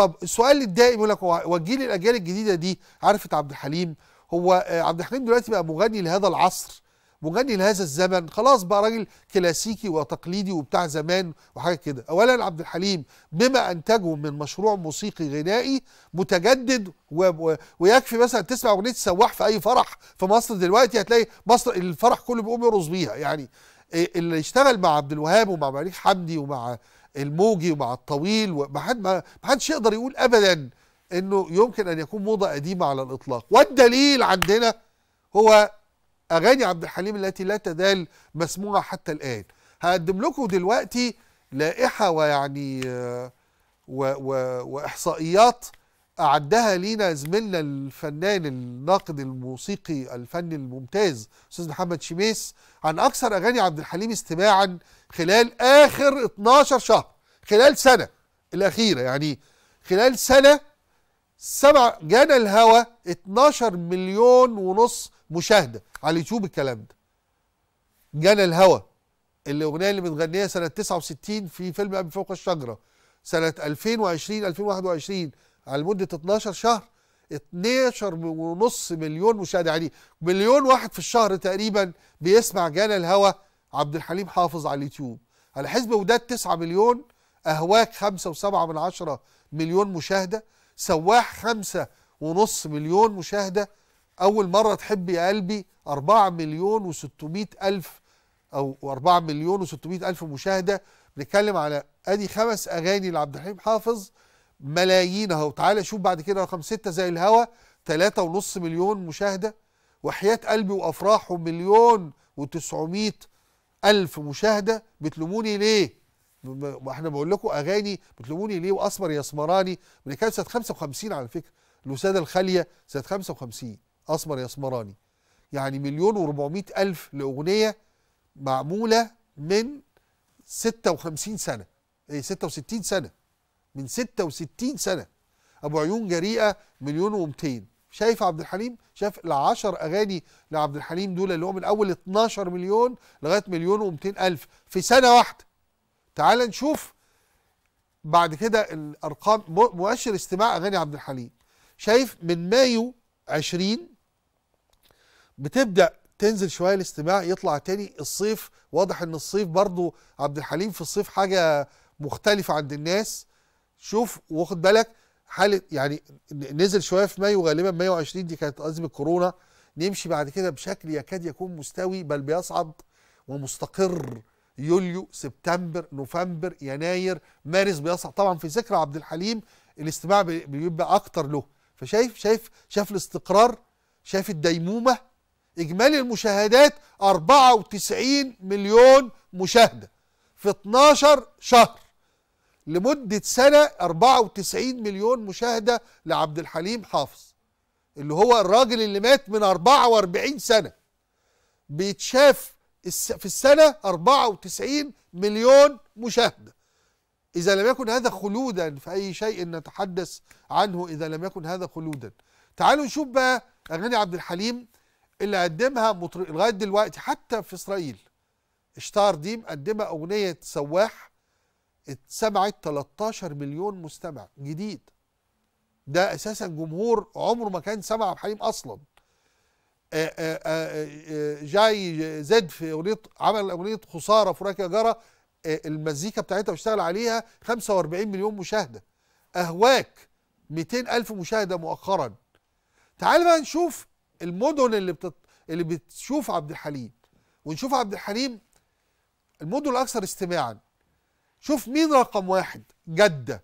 طب السؤال الدائم يقول لك هو الجيل الاجيال الجديده دي عرفت عبد الحليم هو آه، عبد الحليم دلوقتي بقى مغني لهذا العصر مغني لهذا الزمن خلاص بقى راجل كلاسيكي وتقليدي وبتاع زمان وحاجه كده اولا عبد الحليم بما انتجه من مشروع موسيقي غنائي متجدد و... و... ويكفي مثلا تسمع اغنيه سواح في اي فرح في مصر دلوقتي هتلاقي مصر الفرح كله بيقوم يرقص بيها يعني آه، اللي اشتغل مع عبد الوهاب ومع مليك حمدي ومع الموجي مع الطويل ما حدش يقدر يقول ابدا انه يمكن ان يكون موضه قديمه على الاطلاق والدليل عندنا هو اغاني عبد الحليم التي لا تزال مسموعه حتى الان هقدم لكم دلوقتي لائحه ويعني آه، و و واحصائيات أعدها لينا زميلنا الفنان الناقد الموسيقي الفني الممتاز أستاذ محمد شميس عن أكثر أغاني عبد الحليم استماعا خلال آخر 12 شهر خلال سنة الأخيرة يعني خلال سنة سبع جانا الهوى 12 مليون ونص مشاهدة على اليوتيوب الكلام ده جانا الهوى الأغنية اللي متغنية سنة 69 في فيلم أبي فوق الشجرة سنة 2020 2021 على مدة 12 شهر 12 ونص مليون مشاهد يعني مليون واحد في الشهر تقريبا بيسمع جانا الهوى عبد الحليم حافظ على اليوتيوب على حزب وداد 9 مليون أهواك 5.7 من عشرة مليون مشاهدة سواح 5 ونص مليون مشاهدة أول مرة تحب يا قلبي 4 مليون و600 ألف أو 4 مليون و600 ألف مشاهدة بنتكلم على أدي خمس أغاني لعبد الحليم حافظ ملايين اهو تعالى شوف بعد كده رقم ستة زي الهوا ثلاثة ونص مليون مشاهدة وحياة قلبي وأفراحه مليون وتسعمائة ألف مشاهدة بتلوموني ليه؟ ما احنا بقول لكم أغاني بتلوموني ليه وأسمر يا اسمراني من كام سنة 55 على فكرة الوسادة الخالية سنة 55 أسمر يا اسمراني يعني مليون و400 ألف لأغنية معمولة من 56 سنة إيه 66 سنة من 66 سنه ابو عيون جريئه مليون و200 شايف عبد الحليم شايف ال10 اغاني لعبد الحليم دول اللي هو من اول 12 مليون لغايه مليون و200 الف في سنه واحده تعال نشوف بعد كده الارقام مؤشر استماع اغاني عبد الحليم شايف من مايو 20 بتبدا تنزل شويه الاستماع يطلع تاني الصيف واضح ان الصيف برضو عبد الحليم في الصيف حاجه مختلفه عند الناس شوف واخد بالك حاله يعني نزل شويه في مايو غالبا مايو 20 دي كانت ازمه كورونا نمشي بعد كده بشكل يكاد يكون مستوي بل بيصعد ومستقر يوليو سبتمبر نوفمبر يناير مارس بيصعد طبعا في ذكرى عبد الحليم الاستماع بيبقى اكتر له فشايف شايف شاف الاستقرار شاف الديمومه اجمالي المشاهدات 94 مليون مشاهده في 12 شهر لمدة سنة 94 مليون مشاهدة لعبد الحليم حافظ اللي هو الراجل اللي مات من 44 سنة بيتشاف في السنة 94 مليون مشاهدة إذا لم يكن هذا خلودا في أي شيء نتحدث عنه إذا لم يكن هذا خلودا تعالوا نشوف بقى أغاني عبد الحليم اللي قدمها مطر... لغاية دلوقتي حتى في إسرائيل اشتار دي قدمها أغنية سواح اتسمعت 13 مليون مستمع جديد ده اساسا جمهور عمره ما كان سمع الحليم اصلا آه، آه، آه، جاي زد في اغنيه عمل اغنيه خساره فراك يا جرى المزيكا بتاعتها واشتغل عليها 45 مليون مشاهده اهواك 200 الف مشاهده مؤخرا تعال بقى نشوف المدن اللي بتط... اللي بتشوف عبد الحليم ونشوف عبد الحليم المدن الاكثر استماعا شوف مين رقم واحد جدة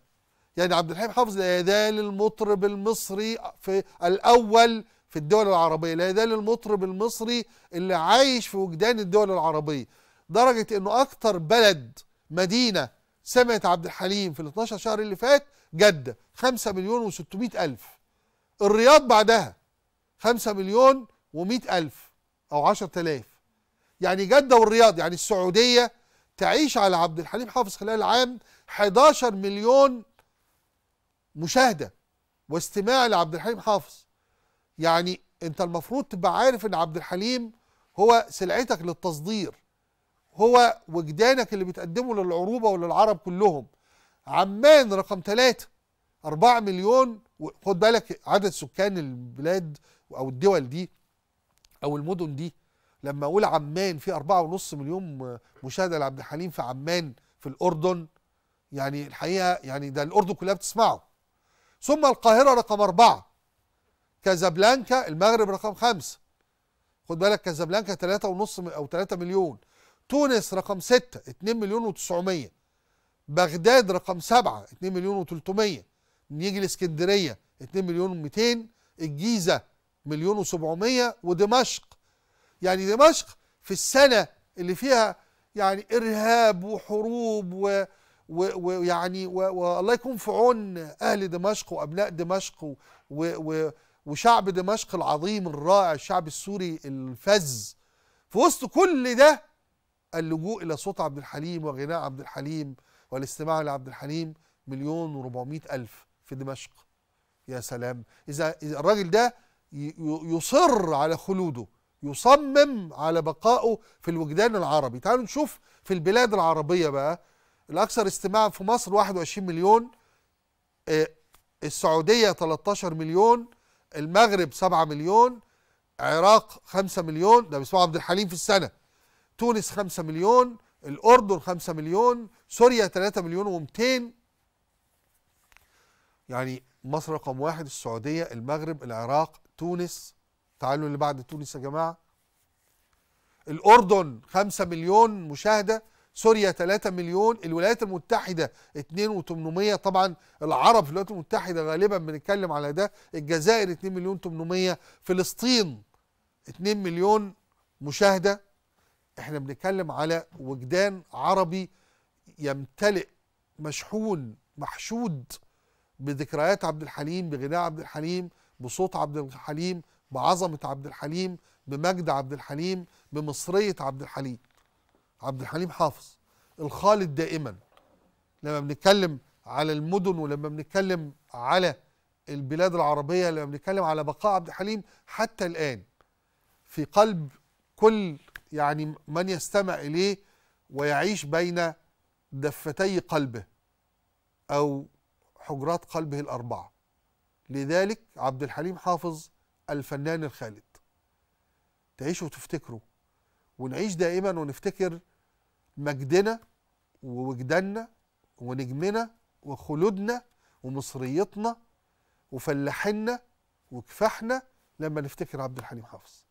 يعني عبد الحليم حافظ لا يزال المطرب المصري في الأول في الدول العربية لا يزال المطرب المصري اللي عايش في وجدان الدول العربية درجة أنه أكتر بلد مدينة سمعت عبد الحليم في ال 12 شهر اللي فات جدة 5 مليون و600 ألف الرياض بعدها 5 مليون و100 ألف أو 10 آلاف يعني جدة والرياض يعني السعودية تعيش على عبد الحليم حافظ خلال عام 11 مليون مشاهده واستماع لعبد الحليم حافظ يعني انت المفروض تبقى عارف ان عبد الحليم هو سلعتك للتصدير هو وجدانك اللي بتقدمه للعروبة وللعرب كلهم عمان رقم ثلاثة أربعة مليون خد بالك عدد سكان البلاد أو الدول دي أو المدن دي لما اقول عمان في 4.5 مليون مشاهده لعبد الحليم في عمان في الاردن يعني الحقيقه يعني ده الاردن كلها بتسمعه ثم القاهره رقم أربعة كازابلانكا المغرب رقم خمسة خد بالك كازابلانكا ثلاثة ونص او 3 مليون تونس رقم ستة 2 مليون و900 بغداد رقم سبعة 2 مليون و300 نيجي الاسكندريه 2 مليون و200 الجيزه مليون و700 ودمشق يعني دمشق في السنة اللي فيها يعني إرهاب وحروب و ويعني والله يكون في عون أهل دمشق وأبناء دمشق و و وشعب دمشق العظيم الرائع الشعب السوري الفز في وسط كل ده اللجوء إلى صوت عبد الحليم وغناء عبد الحليم والاستماع لعبد الحليم مليون وربعمائة ألف في دمشق يا سلام إذا الراجل ده يصر على خلوده يصمم على بقائه في الوجدان العربي تعالوا نشوف في البلاد العربية بقى الأكثر استماعا في مصر 21 مليون آه، السعودية 13 مليون المغرب 7 مليون عراق 5 مليون ده بيسمعوا عبد الحليم في السنة تونس 5 مليون الأردن 5 مليون سوريا 3 مليون و200 يعني مصر رقم واحد السعودية المغرب العراق تونس تعالوا اللي بعد تونس يا جماعه الاردن 5 مليون مشاهده سوريا 3 مليون الولايات المتحده و800 طبعا العرب في الولايات المتحده غالبا بنتكلم على ده الجزائر 2 مليون 800 فلسطين 2 مليون مشاهده احنا بنتكلم على وجدان عربي يمتلئ مشحون محشود بذكريات عبد الحليم بغناء عبد الحليم بصوت عبد الحليم بعظمه عبد الحليم بمجد عبد الحليم بمصريه عبد الحليم عبد الحليم حافظ الخالد دائما لما بنتكلم على المدن ولما بنتكلم على البلاد العربيه لما بنتكلم على بقاء عبد الحليم حتى الان في قلب كل يعني من يستمع اليه ويعيش بين دفتي قلبه او حجرات قلبه الاربعه لذلك عبد الحليم حافظ الفنان الخالد تعيشوا وتفتكروا ونعيش دائما ونفتكر مجدنا ووجداننا ونجمنا وخلودنا ومصريتنا وفلاحنا وكفاحنا لما نفتكر عبد الحليم حافظ